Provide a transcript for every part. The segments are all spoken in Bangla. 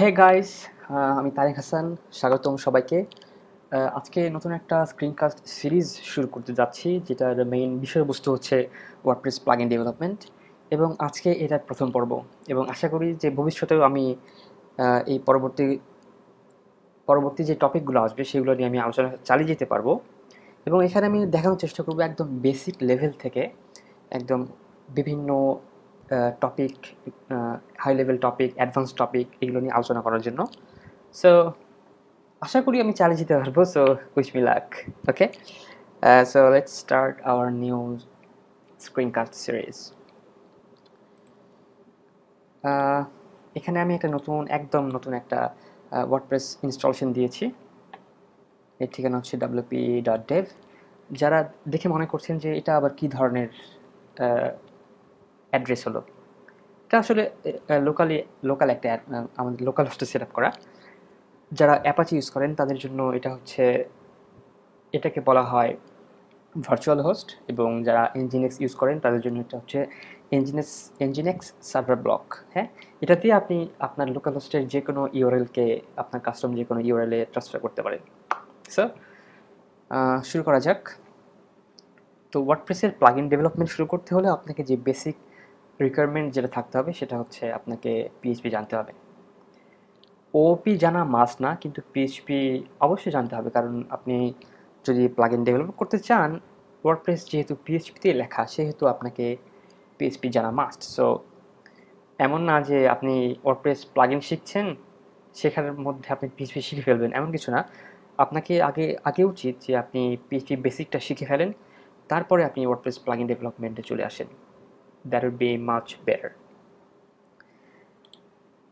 হে গাইস আমি তারেক হাসান স্বাগতম সবাইকে আজকে নতুন একটা স্ক্রিনকাস্ট সিরিজ শুরু করতে যাচ্ছি যেটার মেইন বিষয়বস্তু হচ্ছে ওয়ার্ডপ্রেস প্লাগ ইন ডেভেলপমেন্ট এবং আজকে এটার প্রথম পর্ব এবং আশা করি যে ভবিষ্যতেও আমি এই পরবর্তী পরবর্তী যে টপিকগুলো আসবে সেগুলো নিয়ে আমি আলোচনা চালিয়ে যেতে পারবো এবং এখানে আমি দেখানোর চেষ্টা করবো একদম বেসিক লেভেল থেকে একদম বিভিন্ন topic high level topic advance topic এগুলো নিয়ে আলোচনা করার জন্য সো আশা করি আমি চালিয়ে যেতে পারবো so wish luck okay so let's start our new screencast series এখানে আমি একটা নতুন একদম নতুন একটা ওয়ার্ডপ্রেস uh, ইনস্টলেশন দিয়েছি এর ঠিকানা হচ্ছে ডাব্লিউপি ডট ডেভ যারা দেখে মনে করছেন যে এটা আবার কি ধরনের অ্যাড্রেস হলো এটা আসলে লোকালি লোকাল একটা আমাদের লোকাল হোস্টে সেট আপ করা যারা অ্যাপাচি ইউজ করেন তাদের জন্য এটা হচ্ছে এটাকে বলা হয় ভার্চুয়াল হোস্ট এবং যারা ইঞ্জিনেক্স ইউজ করেন তাদের জন্য এটা হচ্ছে ইঞ্জিনেক্স ইঞ্জিনেক্স সার্ভার ব্লক হ্যাঁ দিয়ে আপনি আপনার লোকাল হোস্টের যে কোনো ইউরএলকে আপনার কাস্টম যে কোনো ইউরএলে ট্রান্সফার করতে পারেন সো শুরু করা যাক তো ওয়ার্ডপ্রেসের প্লাগইন ডেভেলপমেন্ট শুরু করতে হলে আপনাকে যে বেসিক রিকোয়ারমেন্ট যেটা থাকতে হবে সেটা হচ্ছে আপনাকে পিএইচপি জানতে হবে ওপি জানা মাস না কিন্তু পিএইচপি অবশ্যই জানতে হবে কারণ আপনি যদি প্লাগ ইন ডেভেলপ করতে চান ওয়ার্ডপ্রেস যেহেতু পিএইচপিতে লেখা সেহেতু আপনাকে পিএইচপি জানা মাস্ট সো এমন না যে আপনি ওয়ার্ডপ্রেস প্লাগ ইন শিখছেন সেখানের মধ্যে আপনি পিএইচপি শিখে ফেলবেন এমন কিছু না আপনাকে আগে আগে উচিত যে আপনি পিএইচপি বেসিকটা শিখে ফেলেন তারপরে আপনি ওয়ার্ডপ্রেস প্লাগ ইন ডেভেলপমেন্টে চলে আসেন that would be much better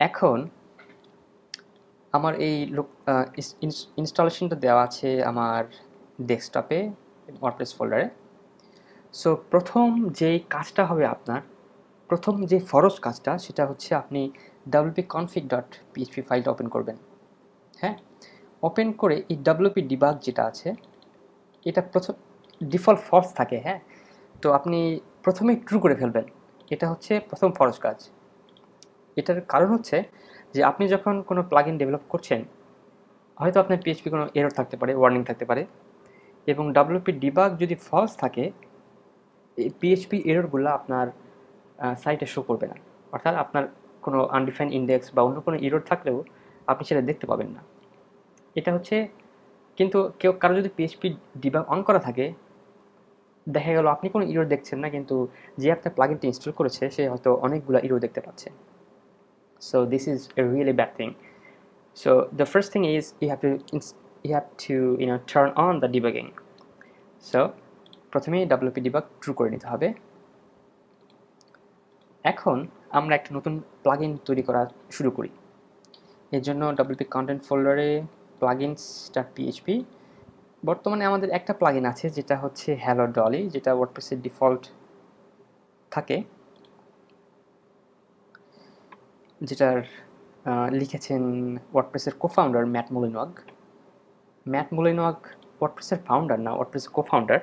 এখন আমার এই ইনস্টলেশনটা দেওয়া আছে আমার ডেস্কটপে ওয়ার্ডপ্রেস ফোল্ডারে সো প্রথম যে কাজটা হবে আপনার প্রথম যে ফরজ কাজটা সেটা হচ্ছে আপনি ডাব্লুপি কনফিক ডট পিএইচপি ফাইলটা ওপেন করবেন হ্যাঁ ওপেন করে এই ডাব্লুপি ডিবাগ যেটা আছে এটা প্রথম ডিফল্ট ফলস থাকে হ্যাঁ তো আপনি প্রথমে ট্রু করে ফেলবেন এটা হচ্ছে প্রথম ফরজ কাজ এটার কারণ হচ্ছে যে আপনি যখন কোনো প্লাগ ডেভেলপ করছেন হয়তো আপনার পিএইচপি কোনো এরর থাকতে পারে ওয়ার্নিং থাকতে পারে এবং ডাব্লিউপি ডিবাগ যদি ফলস থাকে এই পিএইচপি এররগুলো আপনার সাইটে শো করবে না অর্থাৎ আপনার কোনো আনডিফাইন ইন্ডেক্স বা অন্য কোনো এরর থাকলেও আপনি সেটা দেখতে পাবেন না এটা হচ্ছে কিন্তু কেউ কারো যদি পিএইচপি ডিবাগ অন করা থাকে দেখা গেল আপনি কোনো ইরোর দেখছেন না কিন্তু যে আপনার প্লাগিনটি ইনস্টল করেছে সে হয়তো অনেকগুলো ইরো দেখতে পাচ্ছে so this is a really bad thing so the first thing is you have to you have to you know turn on the debugging so প্রথমে ডাব্লিউপি ডিবাগ ট্রু করে নিতে হবে এখন আমরা একটা নতুন প্লাগিন তৈরি করা শুরু করি এর জন্য ডাব্লিউপি কন্টেন্ট ফোল্ডারে প্লাগিনস ডট পিএইচপি বর্তমানে আমাদের একটা প্লাগিন আছে যেটা হচ্ছে হ্যালো ডলি যেটা ওয়ার্ডপ্রেসের ডিফল্ট থাকে যেটার লিখেছেন ওয়ার্ডপ্রেসের cofounder Matt Mullenweg Matt Mullenweg ওয়ার্ডপ্রেসের ফাউন্ডার না ওয়ার্ডপ্রেসের কোফাউন্ডার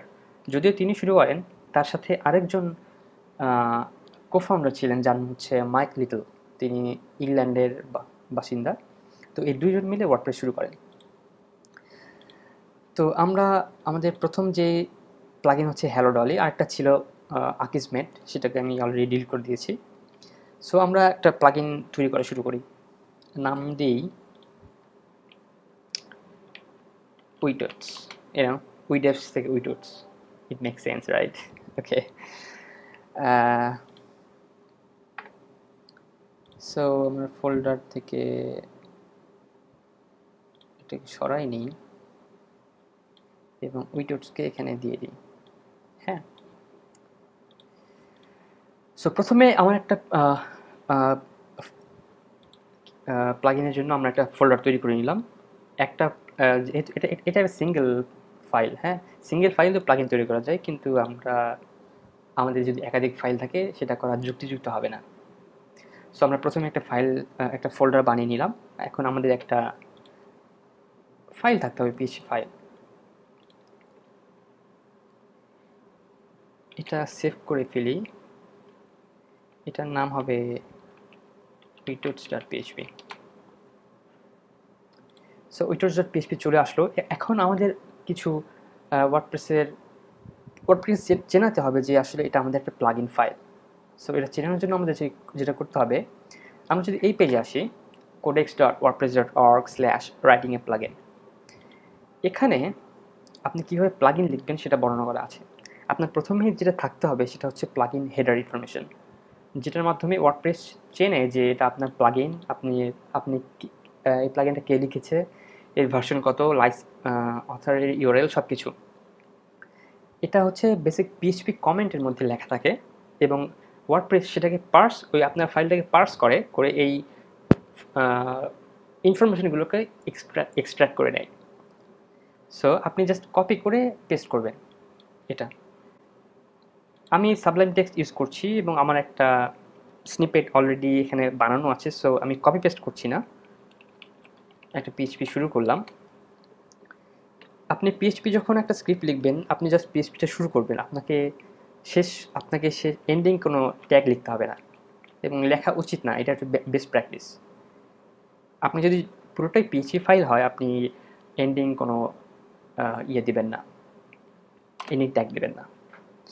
যদিও তিনি শুরু করেন তার সাথে আরেকজন কোফাউন্ডার ছিলেন যার হচ্ছে মাইক লিটল তিনি ইংল্যান্ডের বাসিন্দা তো এই দুইজন মিলে ওয়ার্ডপ্রেস শুরু করেন তো আমরা আমাদের প্রথম যে প্লাগিন হচ্ছে হ্যালো ডলি আরেকটা ছিল আকিজমেট সেটাকে আমি অলরেডি ডিল করে দিয়েছি সো আমরা একটা প্লাগিন তৈরি করা শুরু করি নাম দিই উইটটস এরম উইডেপস থেকে উইটটস it make sense right okay so আমার ফোল্ডার থেকে এটাকে সরাই নিই এবং উইডোটসকে এখানে দিয়ে দিই হ্যাঁ সো প্রথমে আমার একটা প্লাগিনের জন্য আমরা একটা ফোল্ডার তৈরি করে নিলাম একটা এটা এটা সিঙ্গেল ফাইল হ্যাঁ সিঙ্গেল ফাইল তো প্লাগিন তৈরি করা যায় কিন্তু আমরা আমাদের যদি একাধিক ফাইল থাকে সেটা করা যুক্তিযুক্ত হবে না সো আমরা প্রথমে একটা ফাইল একটা ফোল্ডার বানিয়ে নিলাম এখন আমাদের একটা ফাইল থাকতে হবে পিএসি ফাইল এটা সেভ করে ফেলি এটার নাম হবে উইটোটস ডট পিএইচপি সো উইটোটস ডট পিএইচপি চলে আসলো এখন আমাদের কিছু ওয়ার্ডপ্রেসের ওয়ার্ডপ্রেস চেনাতে হবে যে আসলে এটা আমাদের একটা প্লাগ ইন ফাইল সো এটা চেনানোর জন্য আমাদের যে যেটা করতে হবে আমরা যদি এই পেজে আসি codex dot WordPress dot org slash writing a plug এখানে আপনি কীভাবে প্লাগ ইন লিখবেন সেটা বর্ণনা করা আছে আপনার প্রথমে যেটা থাকতে হবে সেটা হচ্ছে প্লাগ ইন হেডার ইনফরমেশন যেটার মাধ্যমে ওয়ার্ডপ্রেস চেনে যে এটা আপনার প্লাগ ইন আপনি আপনি এই প্লাগ ইনটা কে লিখেছে এর ভার্সন কত লাইস অথারের ইউরেল সব কিছু এটা হচ্ছে বেসিক পিএইচপি কমেন্টের মধ্যে লেখা থাকে এবং ওয়ার্ডপ্রেস সেটাকে পার্স ওই আপনার ফাইলটাকে পার্স করে করে এই ইনফরমেশনগুলোকে এক্সট্রা এক্সট্র্যাক্ট করে নেয় সো আপনি জাস্ট কপি করে পেস্ট করবেন এটা আমি সাবলাইম টেক্সট ইউজ করছি এবং আমার একটা স্নিপেট অলরেডি এখানে বানানো আছে সো আমি কপি পেস্ট করছি না একটা পিএইচপি শুরু করলাম আপনি পিএইচপি যখন একটা স্ক্রিপ্ট লিখবেন আপনি জাস্ট পিএইচপিটা শুরু করবেন আপনাকে শেষ আপনাকে শেষ এন্ডিং কোনো ট্যাগ লিখতে হবে না এবং লেখা উচিত না এটা একটা বেস্ট প্র্যাকটিস আপনি যদি পুরোটাই পিএইচপি ফাইল হয় আপনি এন্ডিং কোনো ইয়ে দেবেন না এন্ডিং ট্যাগ দেবেন না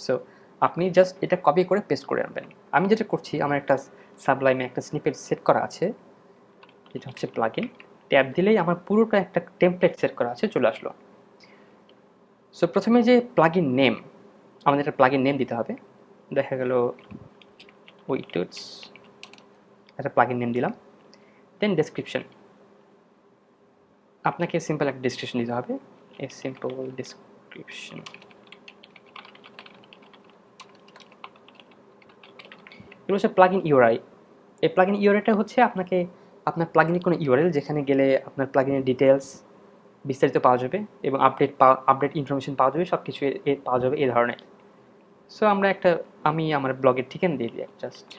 সো আপনি জাস্ট এটা কপি করে পেস্ট করে আনবেন আমি যেটা করছি আমার একটা সাবলাইমে একটা স্নিপেট সেট করা আছে যেটা হচ্ছে প্লাগ ট্যাব দিলেই আমার পুরোটা একটা টেমপ্লেট সেট করা আছে চলে আসলো সো প্রথমে যে প্লাগ নেম আমাদের একটা প্লাগ নেম দিতে হবে দেখা গেল টুটস একটা প্লাগ নেম দিলাম দেন ডেসক্রিপশন আপনাকে সিম্পল একটা ডিসক্রিপশন দিতে হবে এ সিম্পল ডিসক্রিপশন এগুলো হচ্ছে প্লাগ ইন ইউআরআই এই প্লাগ ইন ইউআরআইটা হচ্ছে আপনাকে আপনার প্লাগ ইনের কোনো ইউআরএল যেখানে গেলে আপনার প্লাগ ইনের ডিটেলস বিস্তারিত পাওয়া যাবে এবং আপডেট পাওয়া আপডেট ইনফরমেশন পাওয়া যাবে সব কিছু পাওয়া যাবে এ ধরনের সো আমরা একটা আমি আমার ব্লগের ঠিকানা দিয়ে দিই জাস্ট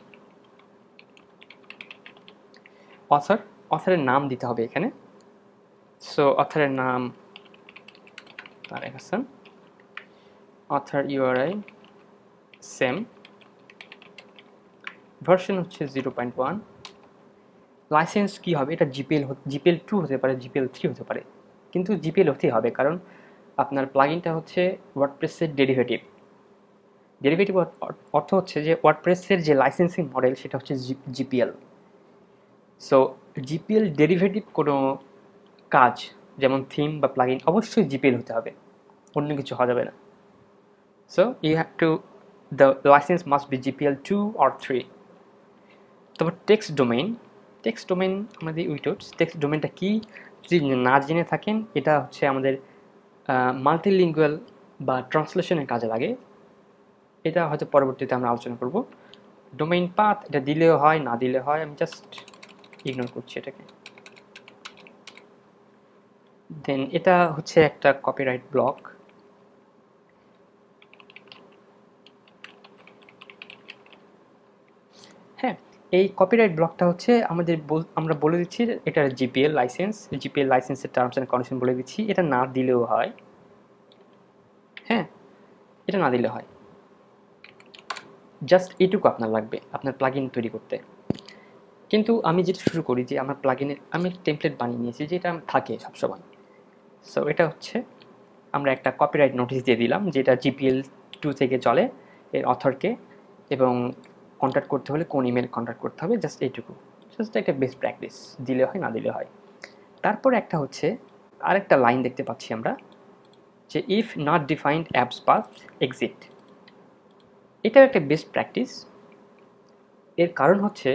অথর অথরের নাম দিতে হবে এখানে সো অথরের নাম Tarek Hasan author URI same version হচ্ছে জিরো পয়েন্ট ওয়ান লাইসেন্স কী হবে এটা জিপিএল জিপিএল টু হতে পারে জিপিএল থ্রি হতে পারে কিন্তু জিপিএল হতেই হবে কারণ আপনার প্লাগিনটা হচ্ছে ওয়ার্ডপ্রেসের ডেরিভেটিভ ডেরিভেটিভ অর্থ হচ্ছে যে ওয়ার্ডপ্রেসের যে লাইসেন্সিং মডেল সেটা হচ্ছে জিপিএল সো জিপিএল ডেরিভেটিভ কোনো কাজ যেমন থিম বা প্লাগিন অবশ্যই জিপিএল হতে হবে অন্য কিছু হওয়া যাবে না so you have to the license must be GPL two or three তারপর টেক্সট ডোমেইন টেক্সট ডোমেইন আমাদের উইটোটস টেক্সট ডোমেইনটা কী যদি না জেনে থাকেন এটা হচ্ছে আমাদের মাল্টিলিঙ্গুয়াল বা ট্রান্সলেশনের কাজে লাগে এটা হয়তো পরবর্তীতে আমরা আলোচনা করব ডোমেইন পাথ এটা দিলেও হয় না দিলে হয় আমি জাস্ট ইগনোর করছি এটাকে দেন এটা হচ্ছে একটা কপিরাইট ব্লক হ্যাঁ এই কপিরাইট ব্লকটা হচ্ছে আমাদের আমরা বলে দিচ্ছি এটার জিপিএল লাইসেন্স জিপিএল লাইসেন্সের টার্মস অ্যান্ড কন্ডিশন বলে দিচ্ছি এটা না দিলেও হয় হ্যাঁ এটা না দিলে হয় জাস্ট এটুকু আপনার লাগবে আপনার প্লাগ তৈরি করতে কিন্তু আমি যেটা শুরু করি যে আমার প্লাগ আমি টেমপ্লেট বানিয়ে নিয়েছি যেটা থাকে সবসময় সো এটা হচ্ছে আমরা একটা কপিরাইট নোটিশ দিয়ে দিলাম যেটা জিপিএল টু থেকে চলে এর অথরকে এবং কন্ট্যাক্ট করতে হলে কোন ইমেল কন্ট্যাক্ট করতে হবে জাস্ট এইটুকু জাস্ট একটা বেস্ট প্র্যাকটিস দিলে হয় না দিলে হয় তারপর একটা হচ্ছে আরেকটা লাইন দেখতে পাচ্ছি আমরা যে if not defined abs path exit এটাও একটা বেস্ট প্র্যাকটিস এর কারণ হচ্ছে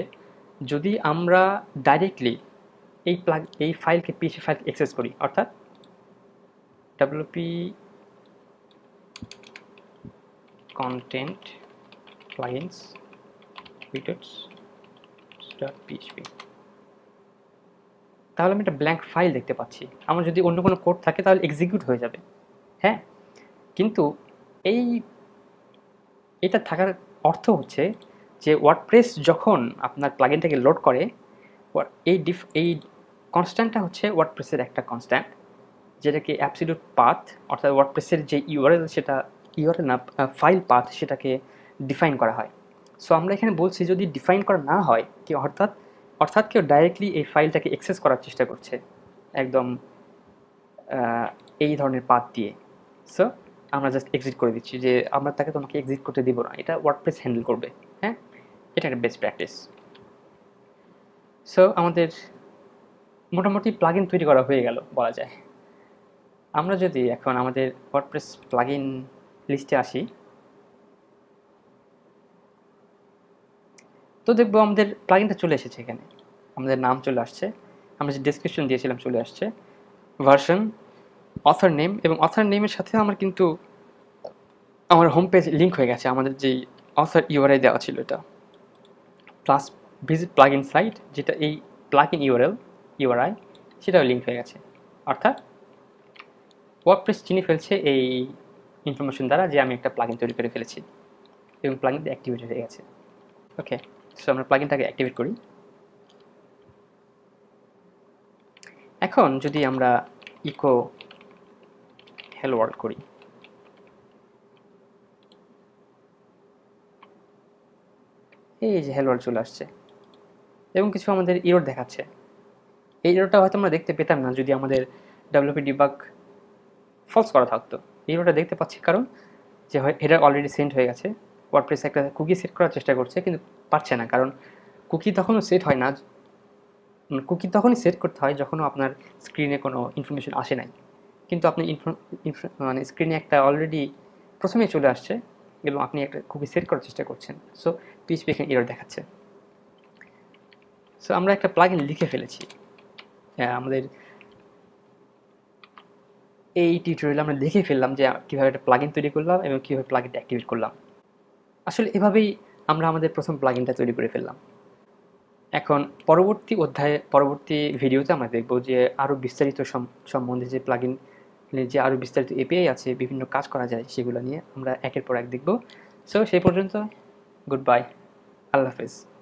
যদি আমরা ডাইরেক্টলি এই প্লাগ এই ফাইলকে পিসি ফাইল অ্যাক্সেস করি অর্থাৎ WP content clients repeated start php তাহলে আমি একটা ব্ল্যাঙ্ক ফাইল দেখতে পাচ্ছি আমার যদি অন্য কোনো কোড থাকে তাহলে এক্সিকিউট হয়ে যাবে হ্যাঁ কিন্তু এই এটা থাকার অর্থ হচ্ছে যে ওয়ার্ডপ্রেস যখন আপনার প্লাগিনটাকে লোড করে এই ডিফ এই কনস্ট্যান্টটা হচ্ছে ওয়ার্ডপ্রেসের একটা কনস্ট্যান্ট যেটাকে অ্যাপসিলুট পাথ অর্থাৎ ওয়ার্ডপ্রেসের যে ইউআরএল সেটা ইউআরএল না ফাইল পাথ সেটাকে ডিফাইন করা হয় সো আমরা এখানে বলছি যদি ডিফাইন করা না হয় কি অর্থাৎ অর্থাৎ কেউ ডাইরেক্টলি এই ফাইলটাকে অ্যাক্সেস করার চেষ্টা করছে একদম এই ধরনের পাত দিয়ে সো আমরা জাস্ট এক্সিট করে দিচ্ছি যে আমরা তাকে তোমাকে এক্সিট করতে দিব না এটা ওয়ার্ডপ্রেস হ্যান্ডেল করবে হ্যাঁ এটা একটা বেস্ট প্র্যাকটিস সো আমাদের মোটামুটি প্লাগ তৈরি করা হয়ে গেল বলা যায় আমরা যদি এখন আমাদের ওয়ার্ডপ্রেস প্লাগ লিস্টে আসি তো দেখবো আমাদের প্লাগিনটা চলে এসেছে এখানে আমাদের নাম চলে আসছে আমরা যে ডিসক্রিপশন দিয়েছিলাম চলে আসছে ভার্সন অথার নেম এবং অথার নেমের সাথে আমার কিন্তু আমার হোম পেজ লিঙ্ক হয়ে গেছে আমাদের যেই অথার ইউআরআই দেওয়া ছিল এটা plus visit plugin site যেটা এই প্লাগ ইন ইউআরএল ইউআরআই সেটাও লিঙ্ক হয়ে গেছে অর্থাৎ ওয়ার্ডপ্রেস চিনে ফেলছে এই ইনফরমেশন দ্বারা যে আমি একটা প্লাগিন তৈরি করে ফেলেছি এবং প্লাগিনটা অ্যাক্টিভেট হয়ে গেছে ওকে সো আমরা প্লাগিনটাকে অ্যাক্টিভেট করি এখন যদি আমরা ইকো হ্যালো ওয়ার্ল্ড করি এই যে হ্যালো ওয়ার্ল্ড চলে আসছে এবং কিছু আমাদের ইরোড দেখাচ্ছে এই ইরোটা হয়তো আমরা দেখতে পেতাম না যদি আমাদের ডাব্লিউপি ডিবাগ ফলস করা থাকতো ইরোটা দেখতে পাচ্ছি কারণ যে হেডার অলরেডি সেন্ড হয়ে গেছে ওয়ার্ডপ্রেস একটা কুকি সেট করার চেষ্টা করছে কিন্তু পারছে না কারণ কুকি তখনও সেট হয় না কুকি মানে তখনই সেট করতে হয় যখনও আপনার স্ক্রিনে কোনো ইনফরমেশন আসে নাই কিন্তু আপনি মানে স্ক্রিনে একটা অলরেডি প্রথমে চলে আসছে এবং আপনি একটা কুকি সেট করার চেষ্টা করছেন সো পিএইচপি এখানে এরর দেখাচ্ছে সো আমরা একটা প্লাগিন লিখে ফেলেছি হ্যাঁ, আমাদের এই টিউটোরিয়ালে আমরা লিখে ফেললাম যে কীভাবে একটা প্লাগিন তৈরি করলাম এবং কীভাবে প্লাগিনটা অ্যাক্টিভেট করলাম আসলে এভাবেই আমরা আমাদের প্রথম প্লাগিনটা তৈরি করে ফেললাম এখন পরবর্তী অধ্যায়ে পরবর্তী ভিডিওতে আমরা দেখব যে আরও বিস্তারিত সম্বন্ধে যে প্লাগিন মানে যে আরও বিস্তারিত এপিআই আছে বিভিন্ন কাজ করা যায় সেগুলো নিয়ে আমরা একের পর এক দেখব সো সেই পর্যন্ত গুড বাই আল্লাহ হাফেজ